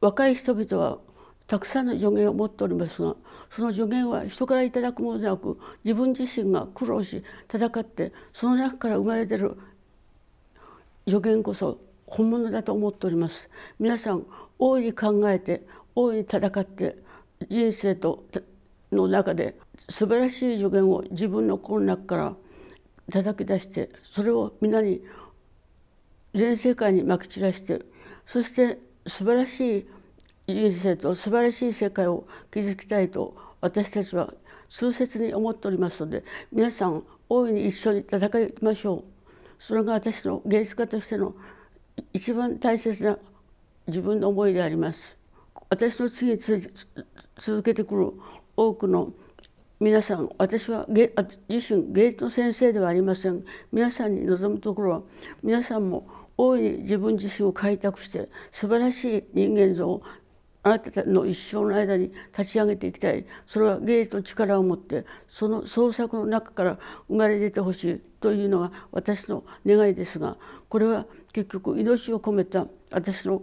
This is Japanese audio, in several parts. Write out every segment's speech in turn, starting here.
若い人々はたくさんの助言を持っておりますがその助言は人からいただくものでなく自分自身が苦労し戦ってその中から生まれてる助言こそ本物だと思っております皆さん大いに考えて大いに戦って人生との中で素晴らしい助言を自分の心の中から叩き出してそれを皆に全世界にまき散らしてそして素晴らしい人生と素晴らしい世界を築きたいと私たちは痛切に思っておりますので皆さん大いに一緒に戦いましょうそれが私の芸術家としての一番大切な自分の思いであります私の次に続けてくる多くの皆さん私は自身芸術の先生ではありません皆さんに望むところは皆さんも大いに自分自身を開拓して素晴らしい人間像をあなたの一生の間に立ち上げていきたいそれは芸と力を持ってその創作の中から生まれ出てほしいというのが私の願いですがこれは結局命を込めた私の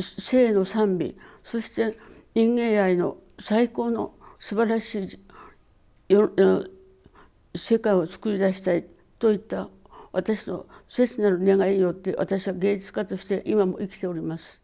生の賛美そして人間愛の最高の素晴らしい世界を作り出したいといった私の切なる願いによって私は芸術家として今も生きております。